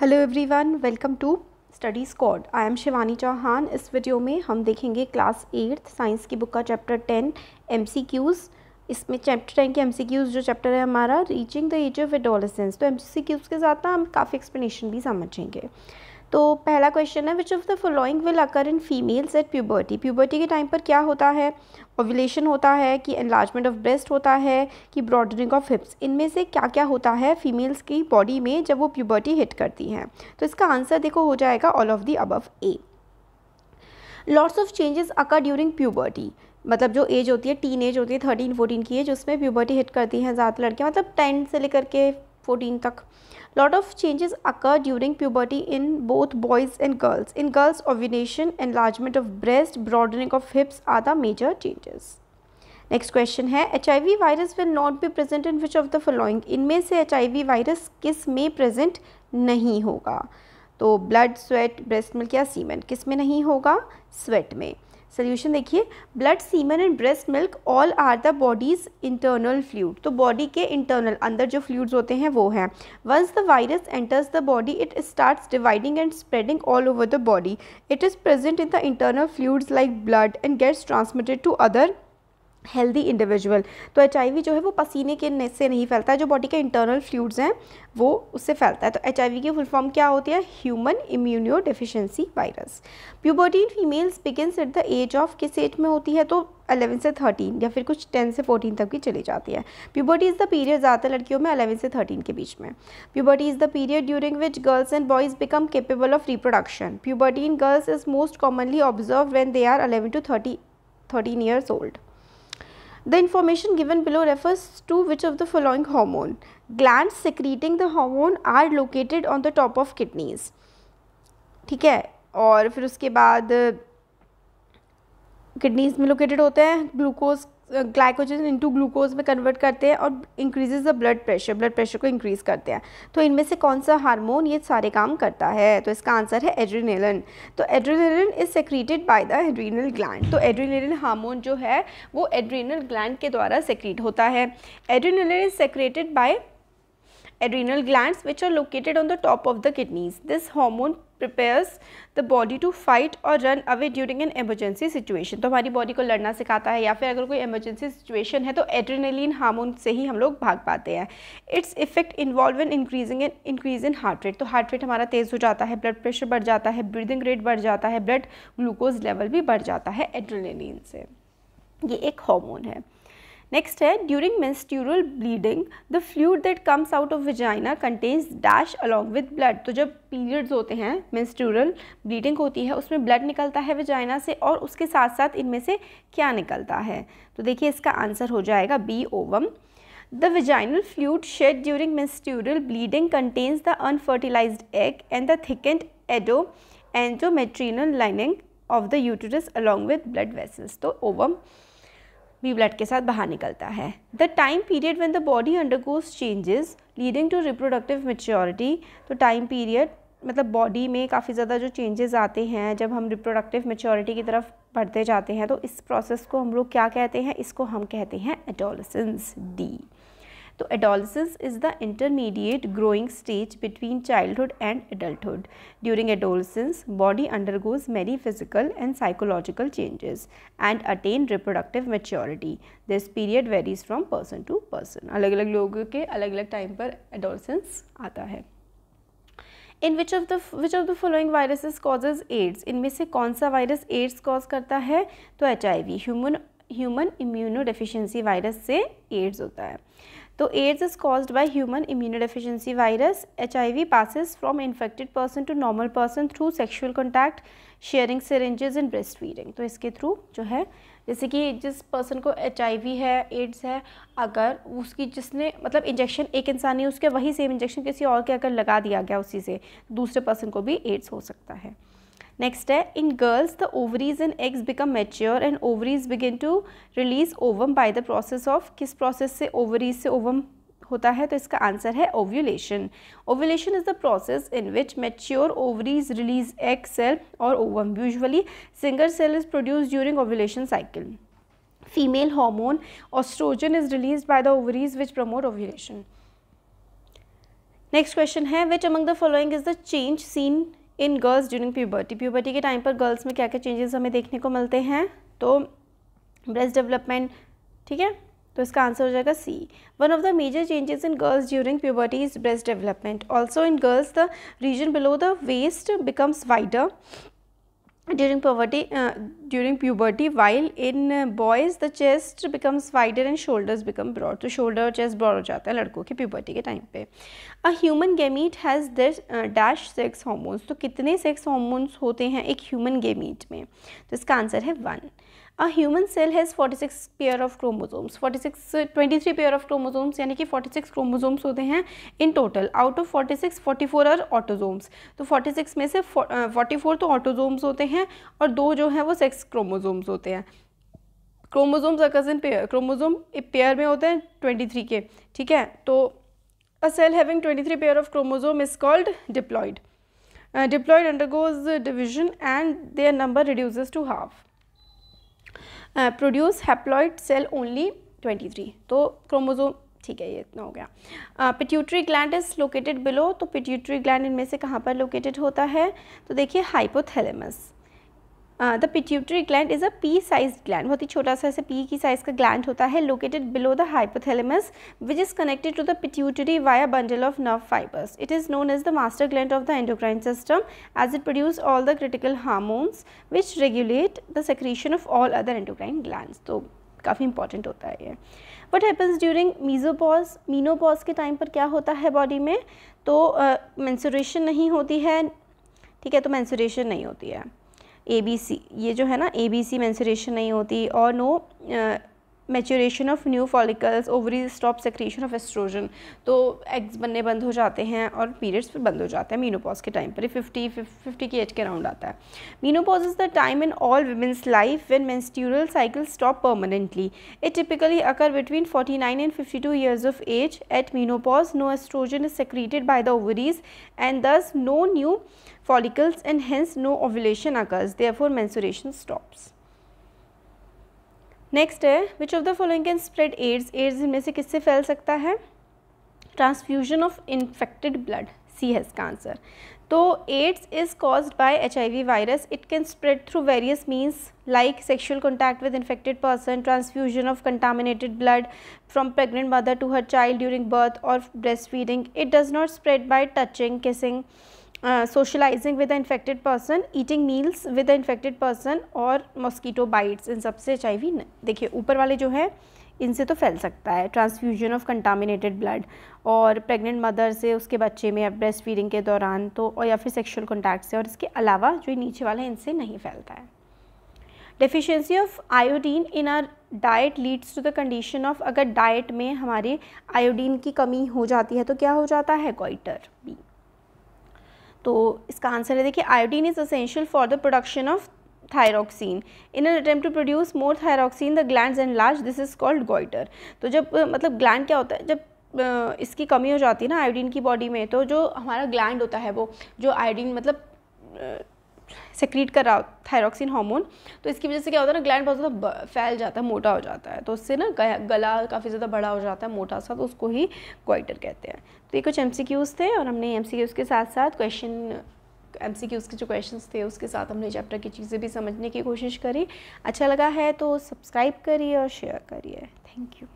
Hello everyone welcome to study squad I am Shivani Chauhan इस video में हम देखेंगे क्लास एट्थ साइंस की बुक का चैप्टर टेन एमसीक्यूज़ इसमें चैप्टर टेन के एमसीक्यूज़ जो चैप्टर है हमारा reaching the age of adolescence तो एमसीक्यूज़ के साथ ना हम काफ़ी एक्सप्लेनेशन भी समझेंगे तो पहला क्वेश्चन है which of the following will occur in females at puberty puberty के टाइम पर क्या होता है ओवुलेशन होता है कि एनलार्जमेंट ऑफ ब्रेस्ट होता है कि ब्रॉडनिंग ऑफ हिप्स इनमें से क्या क्या होता है फीमेल्स की बॉडी में जब वो प्यूबर्टी हिट करती हैं तो इसका आंसर देखो हो जाएगा all of the above a lots of changes occur during puberty मतलब जो एज होती है टीन एज होती है थर्टीन फोर्टीन की एज उसमें प्यूबर्टी हिट करती हैं ज़्यादातर लड़कियाँ मतलब टेन से लेकर के 14 तक lot of changes occur during puberty in both boys and girls in girls ovulation enlargement of breast broadening of hips are the major changes next question है H I V virus will not be present in which of the following इनमें से H I V virus किस में present नहीं होगा तो blood sweat breast milk या semen किस में नहीं होगा स्वेट में सोल्यूशन देखिए blood semen and breast milk all are the body's internal fluid तो बॉडी के इंटरनल अंदर जो फ्लूड्स होते हैं वो हैं once the virus enters the body it starts dividing and spreading all over the body it is present in the internal fluids like blood and gets transmitted to other healthy individual तो H जो है वो पसीने के से नहीं फैलता है जो बॉडी के इंटरनल फ्लूड्स हैं वो उससे फैलता है तो एच की फुल फॉर्म क्या होती है human immunio deficiency virus puberty in females begins at the age of किस एज में होती है तो 11 से 13 या फिर कुछ 10 से 14 तक की चली जाती है प्यूबर्टी इज़ द पीरियड ज़्यादातर लड़कियों में 11 से 13 के बीच में puberty is the period during which girls and boys become capable of reproduction puberty in girls is most commonly observe when they are eleven to thirty thirteen years old The information given below refers to which of the following hormone. Glands secreting the hormone are located on the top of kidneys. ठीक है और फिर उसके बाद kidneys में located होते हैं glucose glycogen into glucose में कन्वर्ट करते हैं और increases the blood pressure blood pressure को इंक्रीज करते हैं तो इनमें से कौन सा हार्मोन ये सारे काम करता है तो इसका आंसर है एड्रीनेलन तो adrenaline is secreted by the adrenal gland तो एड्रीनेलन हार्मोन जो है वो एड्रीनल ग्लैंड के द्वारा सेक्रीट होता है adrenaline is secreted by adrenal glands which are located on the top of the kidneys. This hormone prepares the body to fight or run away during an emergency situation. तो हमारी body को लड़ना सिखाता है या फिर अगर कोई emergency situation है तो adrenaline hormone से ही हम लोग भाग पाते हैं Its effect involve in increasing an increase in heart rate. तो heart rate हमारा तेज़ हो जाता है blood pressure बढ़ जाता है breathing rate बढ़ जाता है blood glucose level भी बढ़ जाता है adrenaline से ये एक हार्मोन है Next है during menstrual bleeding, the fluid that comes out of vagina contains dash along with blood. तो जब periods होते हैं menstrual bleeding होती है उसमें blood निकलता है vagina से और उसके साथ साथ इनमें से क्या निकलता है तो देखिए इसका आंसर हो जाएगा B ovum The vaginal fluid shed during menstrual bleeding contains the unfertilized egg and the thickened edo endometrial lining of the uterus along with blood vessels. तो ovum भी ब्लड के साथ बाहर निकलता है the time period when the body undergoes changes leading to reproductive maturity तो time period मतलब body में काफ़ी ज़्यादा जो चेंजेस आते हैं जब हम रिप्रोडक्टिव मेच्योरिटी की तरफ बढ़ते जाते हैं तो इस प्रोसेस को हम लोग क्या कहते हैं इसको हम कहते हैं एडोलसेंस डी तो adolescence is the intermediate growing stage between childhood and adulthood during adolescence body undergoes many physical and psychological changes and attain reproductive maturity this period varies from person to person अलग अलग लोगों के अलग अलग time पर adolescence आता है in which of the which of the following viruses causes AIDS इनमें से कौन सा वायरस एड्स कॉज करता है तो H I V human human immuno deficiency virus से एड्स होता है तो AIDS is caused by human immunodeficiency virus HIV passes from infected person to normal person through sexual contact sharing syringes and breast feeding तो इसके through जो है जैसे कि जिस पर्सन को एच है एड्स है अगर उसकी जिसने मतलब इंजेक्शन एक इंसान ही उसके वही सेम इंजेक्शन किसी और के अगर लगा दिया गया उसी से दूसरे पर्सन को भी एड्स हो सकता है नेक्स्ट है in girls the ovaries and eggs become mature and ovaries begin to release ovum by the process of किस प्रोसेस से ओवरीज से ओवम होता है तो इसका आंसर है ovulation ovulation is the process in which mature ovaries release egg cell और ovum usually single cell is produce during ovulation cycle female hormone oestrogen is release by the ovaries which promote ovulation next question है विच among the following is the change seen in girls during puberty puberty के time पर girls में क्या क्या changes हमें देखने को मिलते हैं तो ब्रेस्ट डेवलपमेंट ठीक है तो इसका आंसर हो जाएगा C one of the major changes in girls during puberty is breast development also in girls the region below the waist becomes wider during puberty during puberty while in boys the chest becomes wider and shoulders become broad तो shoulder और chest broad हो जाता है लड़कों की puberty के time पे a human gamete has this uh, dash sex hormones तो कितने sex hormones होते हैं एक human gamete में तो इसका आंसर है one a human cell has 46 pair of chromosomes 46 23 pair of chromosomes यानी कि 46 क्रोमोसोम्स होते हैं in total out of 46 44 are autosomes तो 46 में से 44 तो ऑटोजोम्स होते हैं और दो जो है वो सेक्स क्रोमोजोम्स होते हैं क्रोमोजोम्स अ कजन पेयर क्रोमोजोम एक पेयर में होते हैं ट्वेंटी थ्री के ठीक है तो a cell having twenty three pair of chromosome is called diploid diploid undergoes division and their number reduces to half produce haploid cell only twenty three तो chromosome ठीक है ये इतना हो गया pituitary gland is located below तो pituitary gland इनमें से कहाँ पर लोकेटेड होता है तो देखिए hypothalamus the pituitary gland is a pea size gland बहुत ही छोटा सा ऐसे पी की साइज़ का ग्लैंड होता है located below the hypothalamus which is connected to the pituitary by bundle of nerve fibres it is known as the master gland of the endocrine system as it produce all the critical hormones which regulate the secretion of all other endocrine gland तो काफ़ी important होता है ये what happens during menopause menopause के time पर क्या होता है बॉडी में तो मैंसुरेशन uh, नहीं होती है ठीक है तो मैंसुरेशन नहीं होती है ए बी सी ये जो है ना ए बी सी मैंसरेशन नहीं होती और no maturation of new follicles ovary stop secretion of oestrogen तो एग्स बनने बंद हो जाते हैं और पीरियड्स फिर बंद हो जाते हैं मीनोपॉज के टाइम पर फिफ्टी फिफ्टी के एज के अराउंड आता है menopause is the time in all women's life when menstrual cycle stop permanently it typically occur between forty nine and fifty two years of age at menopause no oestrogen is secreted by the ovaries and thus no new and and no ovulation occurs there therefore menstruation stops next है which of the following can spread AIDS AIDS इनमें से किससे फैल सकता है transfusion of infected blood C हैज़ का answer तो AIDS is cause by H I V virus it can spread through various means like sexual contact with infected person transfusion of contaminated blood from pregnant mother to her child during birth और breast feeding it does not spread by touching kissing socialising with a infected person eating meals with a infected person और mosquito bytes इन सबसे H I we देखिए ऊपर वाले जो है इनसे तो फैल सकता है ट्रांसफ्यूजन ऑफ कंटामिनेटेड ब्लड और प्रेग्नेंट मदर से उसके बच्चे में या ब्रेस्ट फीडिंग के दौरान तो और या फिर सेक्शुअल कॉन्टैक्ट से और इसके अलावा जो नीचे वाला है इनसे नहीं फैलता है deficiency of iodine in our diet leads to the condition of अगर डाइट में हमारे आयोडीन की कमी हो जाती है तो क्या हो जाता है गोइटर बी तो इसका आंसर है देखिए iodine is essential for the production of thyroxine in an attempt to produce more thyroxine the gland enlarge this is called goitre तो जब मतलब ग्लैंड क्या होता है जब इसकी कमी हो जाती है ना आयोडीन की बॉडी में तो जो हमारा ग्लैंड होता है वो जो आयोडीन मतलब सेक्रीट कर रहा होता थायरॉक्सिन हार्मोन तो इसकी वजह से क्या होता है ना ग्लैंड बहुत ज़्यादा फैल जाता है मोटा हो जाता है तो उससे ना गला काफ़ी ज़्यादा बड़ा हो जाता है मोटा सा तो उसको ही क्वाइटर कहते हैं तो ये कुछ एम थे और हमने एम के साथ साथ क्वेश्चन एम सी के उसके जो क्वेश्चन थे उसके साथ हमने चैप्टर की चीज़ें भी समझने की कोशिश करी अच्छा लगा है तो सब्सक्राइब करिए और शेयर करिए थैंक यू